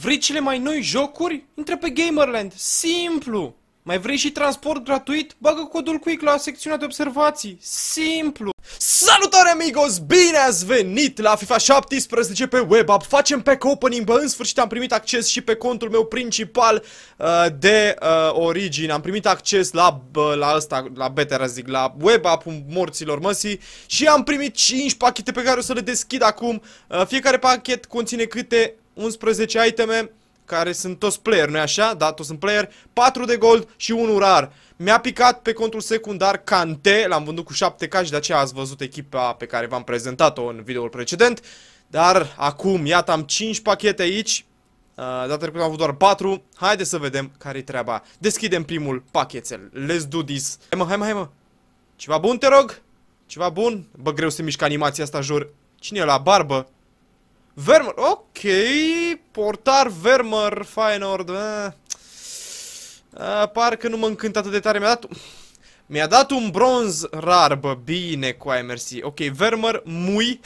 Vrei cele mai noi jocuri? Intră pe Gamerland. Simplu! Mai vrei și transport gratuit? Bagă codul QUICK la secțiunea de observații. Simplu! Salutare amigos! Bine ați venit la FIFA 17 pe -up. Facem pack opening, bă, în sfârșit am primit acces și pe contul meu principal uh, de uh, origine. Am primit acces la, uh, la asta, la Better zic, la web app morților măsii și am primit 5 pachete pe care o să le deschid acum. Uh, fiecare pachet conține câte 11 iteme care sunt toți player, nu-i așa? Da, toți sunt player, 4 de gold și 1 rar. Mi-a picat pe contul secundar Cante, l-am vândut cu 7k și de aceea ați văzut echipa pe care v-am prezentat-o în videoul precedent. Dar acum, iată, am 5 pachete aici, uh, data trecută am avut doar 4, Haideți să vedem care-i treaba. Deschidem primul pachetel, let's do this. Hai mă, hai mă, hai mă, ceva bun te rog? Ceva bun? Bă, greu să mișcă animația asta, jur. Cine e la barbă? Vermer, ok, portar Vermer, Feyenoord, eh. parcă nu mă încânt atât de tare, mi-a dat, mi-a dat un bronz rar, bă, bine cu ai mersi, ok, Vermer, mui,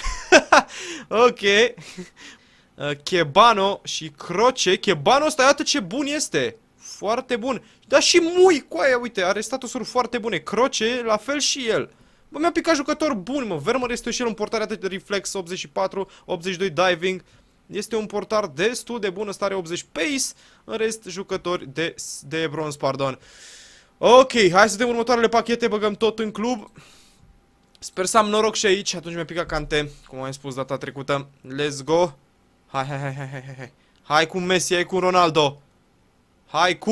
ok, uh, Chebano și Croce, Chebano ăsta, iată ce bun este, foarte bun, dar și mui, cu aia, uite, are statusuri foarte bune, Croce, la fel și el, Bă, mi-a picat jucător bun, mă. Vermeer este și el un portar atât de reflex 84, 82 diving. Este un portar destul de bun, stare 80 pace, în rest jucători de, de bronz, pardon. Ok, hai să vedem următoarele pachete, băgăm tot în club. Sper să am noroc și aici, atunci mi-a picat Cante, cum am spus data trecută. Let's go. Hai, hai, hai, hai, hai, hai. Hai cu Messi, hai cu Ronaldo. Hai cu...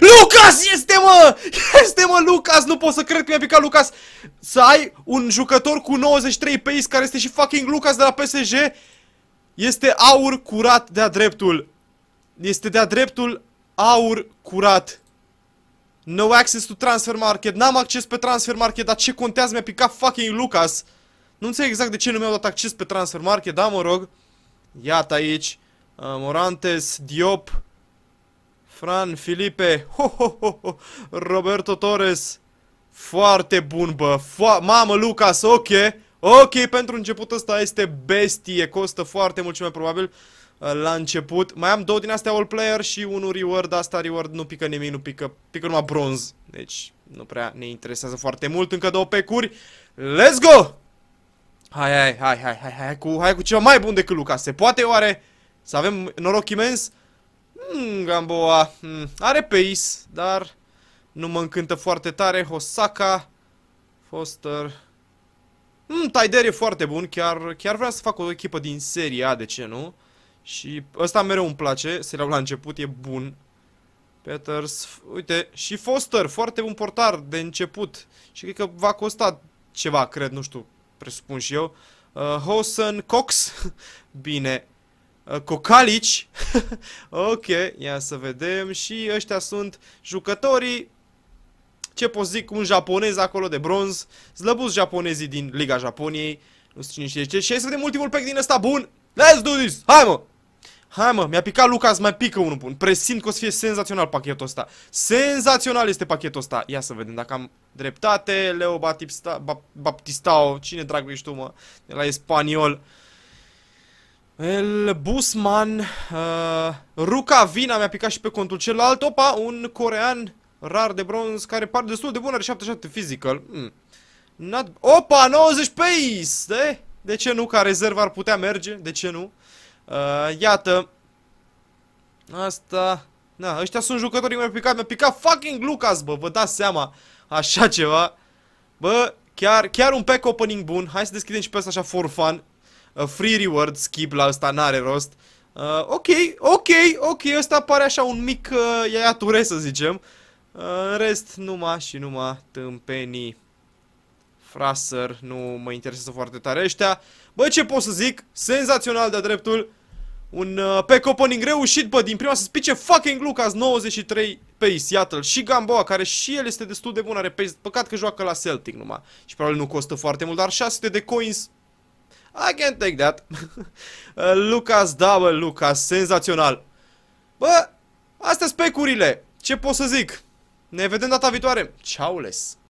nu. Lucas este, mă! Este, mă, Lucas! Nu pot să cred că mi-a picat Lucas! Să ai un jucător cu 93 pace care este și fucking Lucas de la PSG este aur curat de-a dreptul. Este de-a dreptul aur curat. No access to transfer market. N-am acces pe transfer market, dar ce contează? Mi-a picat fucking Lucas. Nu înțeleg exact de ce nu mi-au dat acces pe transfer market, da, mă rog. Iată aici. Uh, Morantes, Diop. Fran, Filipe, ho, ho, ho, ho. Roberto Torres. Foarte bun, bă. Fo Mamă, Lucas, ok. Ok, pentru început ăsta este bestie. Costă foarte mult, cel mai probabil, uh, la început. Mai am două din astea all player și unul reward. Asta reward nu pică nimic, nu pică. Pică numai bronz. Deci, nu prea ne interesează foarte mult. Încă două pecuri. Let's go! Hai, hai, hai, hai, hai, hai, cu, hai cu ceva mai bun decât Lucas. Se poate oare? Să avem noroc imens? Mm, Gamboa. Mm, are pace, dar nu mă încântă foarte tare. Hosaka. Foster. Mm, Tider e foarte bun. Chiar, chiar vrea să fac o echipă din serie A, de ce nu? Și ăsta mereu îmi place. Se iau la început, e bun. Peters, uite, și Foster, foarte bun portar de început. Și cred că va costa ceva, cred, nu știu, presupun și eu. Uh, Hosen, Cox, bine, Uh, Cocalici. ok, ia să vedem. Și ăștia sunt jucătorii. Ce pot zic, un japonez acolo de bronz. Slăbus japonezii din Liga Japoniei. Nu știu cine știe ce. Și hai să vedem ultimul pack din ăsta bun. Let's do this! Hai mă! Hai mă, mi-a picat Lucas, mai pică unul bun. Presimt că o să fie senzațional pachetul ăsta. Senzațional este pachetul ăsta. Ia să vedem dacă am dreptate. Leo Baptistao, Baptistao. cine dragul ești tu mă? De la Spaniol. El Busman, uh, Ruca Vina mi-a picat și pe contul celălalt. Opa, un corean rar de bronz care pare destul de bun, are 77 physical. Mm. Not... Opa, 90 pace! De? de ce nu? Ca rezervă ar putea merge, de ce nu? Uh, iată. Asta... Na, ăștia sunt jucătorii mi-au picat, mi-a picat fucking Lucas, bă, vă dați seama. Așa ceva. Bă, chiar, chiar un pack opening bun. Hai să deschidem și pe asta așa for fun. Free reward skip la ăsta n-are rost. Uh, ok, ok, ok, ăsta pare așa un mic uh, iaiature să zicem. Uh, rest, numai și numai tâmpenii. Fraser, nu mă interesează foarte tare ăștia. Bă, ce pot să zic? Senzațional de dreptul. Un uh, pe opening reușit, bă, din prima să spice fucking Lucas 93 pace, iată-l. Și Gamboa, care și el este destul de bun, are pace. Păcat că joacă la Celtic numai. Și probabil nu costă foarte mult, dar 600 de coins I can take that. Uh, Lucas, da, bă, Lucas, senzațional. Bă, astea specurile. Ce pot să zic? Ne vedem data viitoare. Ciao les.